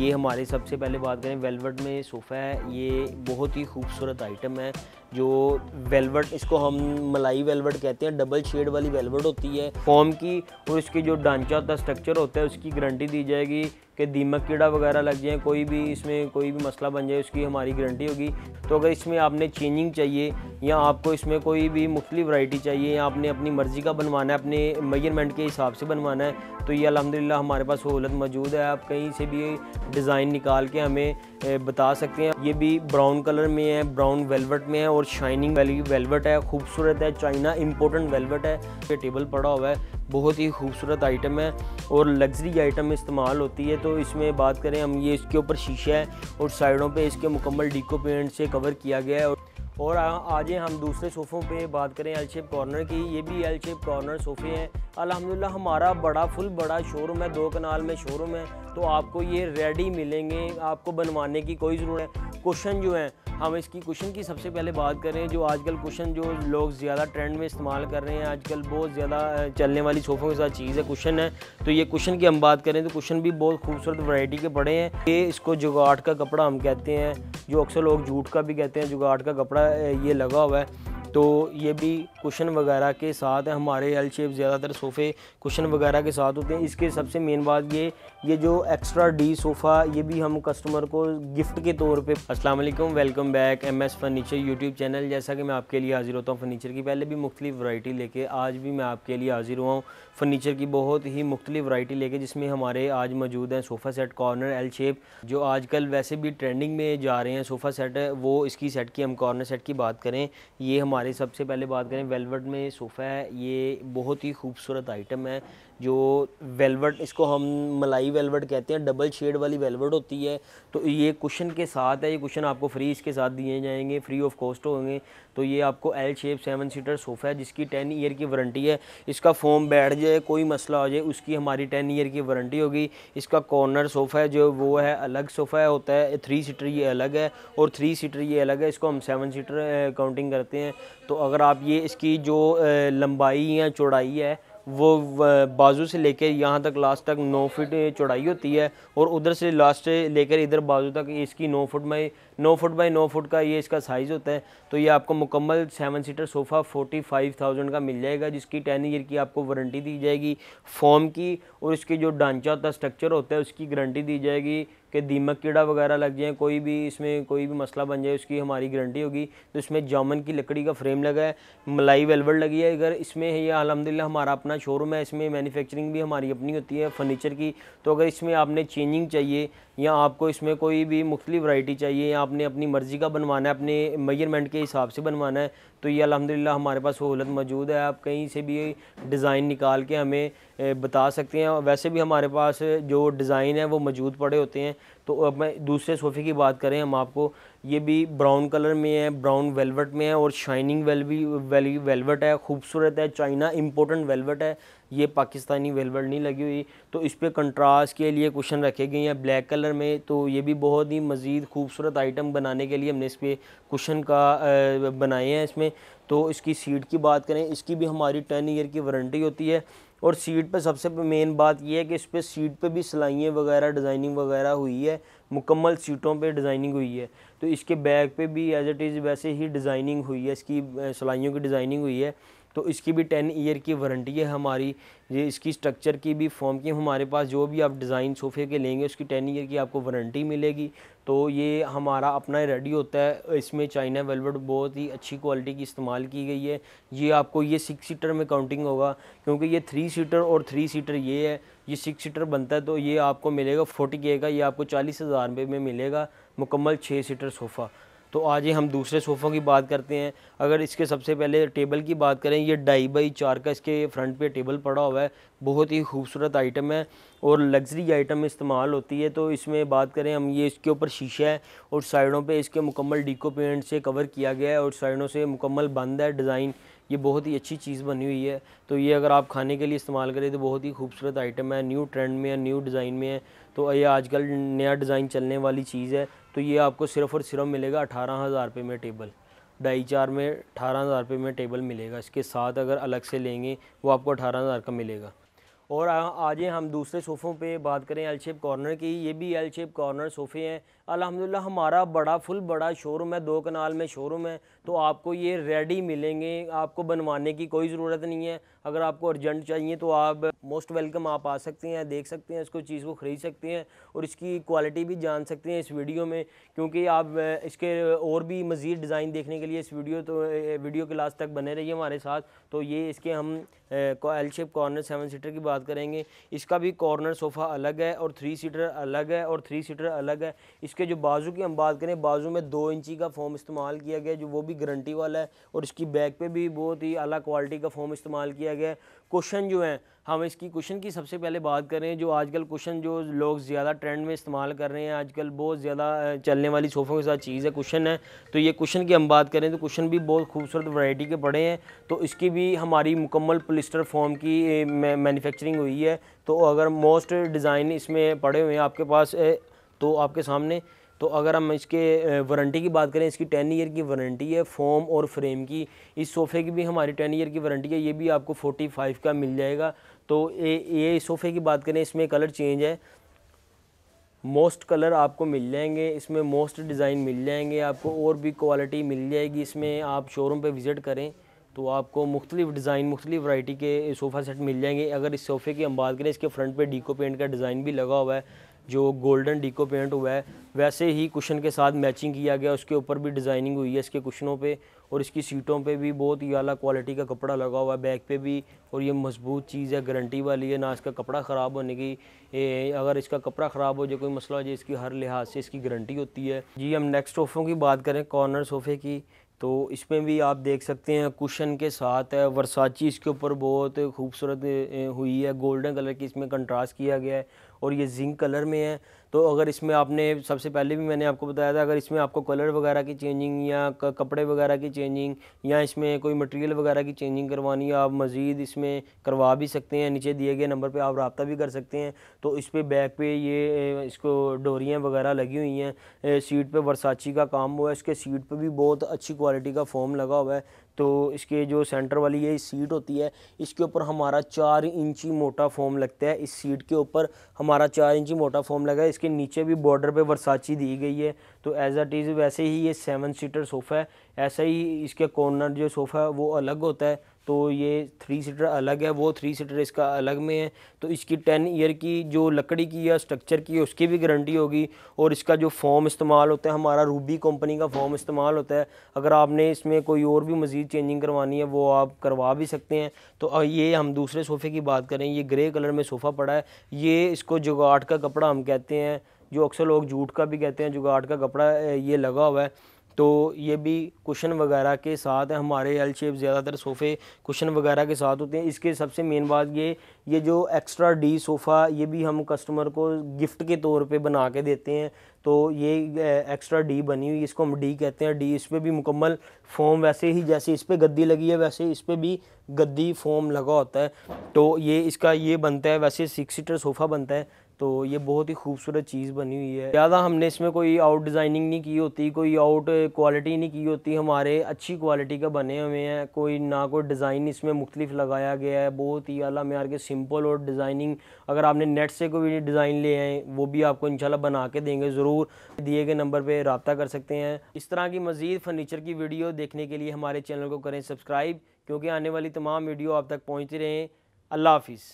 ये हमारे सबसे पहले बात करें वेलवेट में सोफ़ा है ये बहुत ही खूबसूरत आइटम है जो वेलवेट इसको हम मलाई वेलवेट कहते हैं डबल शेड वाली वेलवेट होती है फॉर्म की और इसकी जो ढांचा होता है स्ट्रक्चर होता है उसकी गारंटी दी जाएगी कि दीमक कीड़ा वगैरह लग जाए कोई भी इसमें कोई भी मसला बन जाए उसकी हमारी गारंटी होगी तो अगर इसमें आपने चेंजिंग चाहिए या आपको इसमें कोई भी मुख्तलि वाइटी चाहिए या आपने अपनी मर्ज़ी का बनवाना है अपने मेजरमेंट के हिसाब से बनवाना है तो ये अलहमदिल्ला हमारे पास सहूलत मौजूद है आप कहीं से भी डिज़ाइन निकाल के हमें बता सकते हैं ये भी ब्राउन कलर में है ब्राउन वेलवेट में है और और शाइनिंग वाली वेलवेट है खूबसूरत है चाइना इम्पोर्टेंट वेलवेट है ये टेबल पड़ा हुआ है बहुत ही खूबसूरत आइटम है और लग्जरी आइटम इस्तेमाल होती है तो इसमें बात करें हम ये इसके ऊपर शीशा है और साइडों पे इसके मुकम्मल डीको पेंट से कवर किया गया है और और आज हम दूसरे सोफ़ों पे बात करें एल शेप कॉर्नर की ये भी एल शेप कॉर्नर सोफ़े हैं अल्हम्दुलिल्लाह हमारा बड़ा फुल बड़ा शोरूम है दो कनाल में शोरूम है तो आपको ये रेडी मिलेंगे आपको बनवाने की कोई ज़रूरत है क्वेश्चन जो हैं हम इसकी क्वेश्चन की सबसे पहले बात करें जो आजकल क्वेश्चन जो लोग ज़्यादा ट्रेंड में इस्तेमाल कर रहे हैं आजकल बहुत ज़्यादा चलने वाली सोफ़ों के साथ चीज़ है क्वेश्चन है तो ये क्वेश्चन की हम बात करें तो क्वेश्चन भी बहुत खूबसूरत वैरायटी के पड़े हैं ये इसको जुगाड़ का कपड़ा हम कहते हैं जो अक्सर लोग जूट का भी कहते हैं जुगाड़ का कपड़ा ये लगा हुआ है तो ये भी कुशन वगैरह के साथ हमारे एल शेप ज़्यादातर सोफ़े कुशन वगैरह के साथ होते हैं इसके सबसे मेन बात ये ये जो एक्स्ट्रा डी सोफ़ा ये भी हम कस्टमर को गिफ्ट के तौर पे अस्सलाम वालेकुम welcome back M S furniture YouTube channel जैसा कि मैं आपके लिए हाज़िर होता हूँ फर्नीचर की पहले भी मुख्तलिफ वाइटी लेके आज भी मैं आपके लिए हाज़िर हुआ हूँ फर्नीचर की बहुत ही मुख्तलि वाइटी लेके जिसमें हमारे आज मौजूद हैं sofa set corner L shape जो आजकल वैसे भी ट्रेंडिंग में जा रहे हैं सोफ़ा सेट है, वो इसकी सेट की हम कॉर्नर सेट की बात करें ये हमारे सबसे पहले बात करें वेलवेट में सोफ़ा है ये बहुत ही खूबसूरत आइटम है जो वेलवेट इसको हम मलाई वेलवेट कहते हैं डबल शेड वाली वेलवेट होती है तो ये कुशन के साथ है ये कुशन आपको फ्री इसके साथ दिए जाएंगे फ्री ऑफ कॉस्ट होंगे तो ये आपको L shape seven seater sofa है जिसकी टेन ईयर की वारंटी है इसका फोम बैठ जाए कोई मसला हो जाए उसकी हमारी टेन ईयर की वारंटी होगी इसका कॉर्नर सोफ़ा है जो वो है अलग सोफ़ा है होता है थ्री सीटर ये अलग है और थ्री सीटर ये अलग है इसको हम सेवन सीटर काउंटिंग करते हैं तो अगर आप ये इसकी जो लंबाई या चौड़ाई है वो बाजू से लेकर यहाँ तक लास्ट तक नौ फुट चौड़ाई होती है और उधर से लास्ट से लेकर इधर बाजू तक इसकी नौ फुट बाई नौ फुट बाई नौ फुट का ये इसका साइज़ होता है तो ये आपको मुकम्मल seven seater sofa forty five thousand का मिल जाएगा जिसकी टेन ईयर की आपको वारंटी दी जाएगी फॉर्म की और इसकी जो ढांचा होता है स्ट्रक्चर होता है उसकी गारंटी दी जाएगी कि दीमक कीड़ा वगैरह लग जाए कोई भी इसमें कोई भी मसला बन जाए उसकी हमारी गारंटी होगी तो इसमें जामन की लकड़ी का फ्रेम लगा है मलाई वेलवर लगी है अगर इसमें यह अलहमदिल्ला हमारा अपना शोरूम है इसमें मैन्युफैक्चरिंग भी हमारी अपनी होती है फर्नीचर की तो अगर इसमें आपने चेंजिंग चाहिए या आपको इसमें कोई भी मुख्तलि वैरायटी चाहिए या आपने अपनी मर्ज़ी का बनवाना है अपने मेजरमेंट के हिसाब से बनवाना है तो ये अलहमदिल्ला हमारे पास सहूलत मौजूद है आप कहीं से भी डिज़ाइन निकाल के हमें बता सकते हैं वैसे भी हमारे पास जो डिज़ाइन है वो मौजूद पड़े होते हैं तो अब मैं दूसरे सोफ़े की बात करें हम आपको ये भी ब्राउन कलर में है ब्राउन वेलवेट में है और शाइनिंग वेल भी वेल वेलवेट है खूबसूरत है चाइना इम्पोर्टेंट वेलवेट है ये पाकिस्तानी वेलवेट नहीं लगी हुई तो इस पर कंट्रास्ट के लिए कुशन रखे गए हैं ब्लैक कलर में तो ये भी बहुत ही मज़ीद खूबसूरत आइटम बनाने के लिए हमने इस पर कुशन का बनाए हैं इसमें तो इसकी सीट की बात करें इसकी भी हमारी टेन ईयर की वारंटी होती है और सीट पे सबसे मेन बात यह है कि इस पर सीट पे भी सिलाइयाँ वगैरह डिज़ाइनिंग वगैरह हुई है मुकम्मल सीटों पे डिज़ाइनिंग हुई है तो इसके बैग पे भी एज इट इज़ वैसे ही डिज़ाइनिंग हुई है इसकी सिलाइयों की डिज़ाइनिंग हुई है तो इसकी भी टेन ईयर की वारंटी है हमारी ये इसकी स्ट्रक्चर की भी फॉर्म की हमारे पास जो भी आप डिज़ाइन सोफ़े के लेंगे उसकी टेन ईयर की आपको वारंटी मिलेगी तो ये हमारा अपना रेडी होता है इसमें चाइना वेलवेट बहुत ही अच्छी क्वालिटी की इस्तेमाल की गई है ये आपको ये सिक्स सीटर में काउंटिंग होगा क्योंकि ये थ्री सीटर और थ्री सीटर ये है ये सिक्स सीटर बनता है तो ये आपको मिलेगा फोर्टी के का ये आपको चालीस हज़ार रुपये में मिलेगा मुकम्मल छः सीटर सोफ़ा तो आज ही हम दूसरे सोफ़ों की बात करते हैं अगर इसके सबसे पहले टेबल की बात करें ये ढाई बाई चार का इसके फ्रंट पे टेबल पड़ा हुआ है बहुत ही खूबसूरत आइटम है और लग्जरी आइटम इस्तेमाल होती है तो इसमें बात करें हम ये इसके ऊपर शीशा है और साइडों पे इसके मुकम्मल डीको पेंट से कवर किया गया है और साइडों से मुकम्मल बंद है डिज़ाइन ये बहुत ही अच्छी चीज़ बनी हुई है तो ये अगर आप खाने के लिए इस्तेमाल करें तो बहुत ही खूबसूरत आइटम है न्यू ट्रेंड में है न्यू डिज़ाइन में है तो ये आजकल नया डिज़ाइन चलने वाली चीज़ है तो ये आपको सिर्फ और सिर्फ मिलेगा अठारह हज़ार रुपये में टेबल ढाई चार में अठारह हज़ार रुपये में टेबल मिलेगा इसके साथ अगर अलग से लेंगे वो आपको अठारह हज़ार का मिलेगा और आज हम दूसरे सोफ़ों पे बात करें एल शेप कॉर्नर की ये भी एल शेप कॉर्नर सोफ़े हैं अलहमदिल्ला हमारा बड़ा फुल बड़ा शोरूम है दो कनाल में शोरूम है तो आपको ये रेडी मिलेंगे आपको बनवाने की कोई ज़रूरत नहीं है अगर आपको अर्जेंट चाहिए तो आप मोस्ट वेलकम आप आ सकते हैं देख सकते हैं इसको चीज़ को ख़रीद सकते हैं और इसकी क्वालिटी भी जान सकते हैं इस वीडियो में क्योंकि आप इसके और भी मज़ीद डिज़ाइन देखने के लिए इस वीडियो तो वीडियो के लास्ट तक बने रहिए हमारे साथ तो ये इसके हम L shape corner seven seater की बात करेंगे इसका भी कॉर्नर सोफ़ा अलग है और थ्री सीटर अलग है और थ्री सीटर अलग है इसके इसके जो बाजू की हम बात करें बाजू में दो इंची का फॉर्म इस्तेमाल किया गया जो वो भी गारंटी वाला है और इसकी बैक पे भी बहुत ही अला क्वालिटी का फॉर्म इस्तेमाल किया गया है कुशन जो है हम इसकी कुशन की सबसे पहले बात करें जो आजकल कुशन जो लोग ज़्यादा ट्रेंड में इस्तेमाल कर रहे हैं आजकल बहुत ज़्यादा चलने वाली सोफ़ों के साथ चीज़ है कुशन है तो ये कुशन की हम बात करें तो कुशन भी बहुत खूबसूरत वैरायटी के पड़े हैं तो इसकी भी हमारी मुकम्मल प्लिस्टर फॉर्म की मैन्युफैक्चरिंग हुई है तो अगर मोस्ट डिज़ाइन इसमें पड़े हुए हैं आपके पास तो आपके सामने तो अगर हम इसके वारंटी की बात करें इसकी टेन ईयर की वारंटी है फोम और फ्रेम की इस सोफ़े की भी हमारी टेन ईयर की वारंटी है ये भी आपको फोर्टी फाइव का मिल जाएगा तो ये सोफ़े की बात करें इसमें कलर चेंज है मोस्ट कलर आपको मिल जाएंगे इसमें मोस्ट डिज़ाइन मिल जाएंगे आपको और भी क्वालिटी मिल जाएगी इसमें आप शोरूम पर विज़िट करें तो आपको मुख्तलिफ़ डिज़ाइन मुख्तलिफ़ वाइटी के सोफ़ा सेट मिल जाएंगे अगर इस सोफ़े की हम बात करें इसके फ्रंट पर डीको पेंट का डिज़ाइन भी लगा हुआ है जो गोल्डन डीको पेंट हुआ है वैसे ही कुशन के साथ मैचिंग किया गया उसके ऊपर भी डिज़ाइनिंग हुई है इसके कुशनों पे और इसकी सीटों पे भी बहुत ही अला क्वालिटी का कपड़ा लगा हुआ है बैक पे भी और ये मजबूत चीज़ है गारंटी वाली है ना इसका कपड़ा ख़राब होने की ए, अगर इसका कपड़ा ख़राब हो जाए कोई मसला हो जाए इसकी हर लिहाज से इसकी गारंटी होती है जी हम नेक्स्ट सोफ़ों की बात करें कॉर्नर सोफ़े की तो इसमें भी आप देख सकते हैं कुशन के साथ है वर्साची इसके ऊपर बहुत खूबसूरत हुई है गोल्डन कलर की इसमें कंट्रास्ट किया गया है और ये जिंक कलर में है तो अगर इसमें आपने सबसे पहले भी मैंने आपको बताया था अगर इसमें आपको कलर वगैरह की चेंजिंग या कपड़े वगैरह की चेंजिंग या इसमें कोई मटेरियल वगैरह की चेंजिंग करवानी है आप मज़ीद इसमें करवा भी सकते हैं नीचे दिए गए नंबर पर आप रबता भी कर सकते हैं तो इस पर बैक पे ये इसको डोरियाँ वगैरह लगी हुई हैं सीट पर वर्साची का काम हुआ है इसके सीट पर भी बहुत अच्छी क्वालिटी का फॉर्म लगा हुआ है तो इसके जो सेंटर वाली ये सीट होती है इसके ऊपर हमारा चार इंची मोटा फोम लगता है इस सीट के ऊपर हमारा चार इंची मोटा फोम लगा है इसके नीचे भी बॉर्डर पे वर्साची दी गई है तो एज एट इज़ वैसे ही ये सेवन सीटर सोफ़ा है ऐसा ही इसके कॉर्नर जो सोफ़ा है वो अलग होता है तो ये थ्री सीटर अलग है वो थ्री सीटर इसका अलग में है तो इसकी टेन ईयर की जो लकड़ी की या स्ट्रक्चर की उसकी भी गारंटी होगी और इसका जो फॉर्म इस्तेमाल होता है हमारा रूबी कंपनी का फॉर्म इस्तेमाल होता है अगर आपने इसमें कोई और भी मज़ीद चेंजिंग करवानी है वो आप करवा भी सकते हैं तो ये हम दूसरे सोफ़े की बात करें ये ग्रे कलर में सोफ़ा पड़ा है ये इसको जुगाड़ का कपड़ा हम कहते हैं जो अक्सर लोग जूठ का भी कहते हैं जुगाड़ का कपड़ा ये लगा हुआ है तो ये भी कुशन वगैरह के साथ हमारे एल शेप ज़्यादातर सोफ़े कुशन वगैरह के साथ होते हैं इसके सबसे मेन बात ये ये जो एक्स्ट्रा डी सोफ़ा ये भी हम कस्टमर को गिफ्ट के तौर पे बना के देते हैं तो ये एक्स्ट्रा डी बनी हुई इसको हम डी कहते हैं डी इस पर भी मुकम्मल फॉर्म वैसे ही जैसे इस पर गद्दी लगी है वैसे इस पर भी गद्दी फॉर्म लगा होता है तो ये इसका ये बनता है वैसे सिक्स सीटर सोफ़ा बनता है तो ये बहुत ही खूबसूरत चीज़ बनी हुई है ज़्यादा हमने इसमें कोई आउट डिज़ाइनिंग नहीं की होती कोई आउट क्वालिटी नहीं की होती हमारे अच्छी क्वालिटी का बने हुए हैं कोई ना कोई डिज़ाइन इसमें मुख्तलिफ लगाया गया है बहुत ही अला मैार के सिंपल और डिज़ाइनिंग अगर आपने नेट से कोई डिज़ाइन ले आए वो भी आपको इन बना के देंगे ज़रूर दिए गए नंबर पर रबता कर सकते हैं इस तरह की मज़ीद फर्नीचर की वीडियो देखने के लिए हमारे चैनल को करें सब्सक्राइब क्योंकि आने वाली तमाम वीडियो आप तक पहुँचती रहें अल्लाह हाफिज़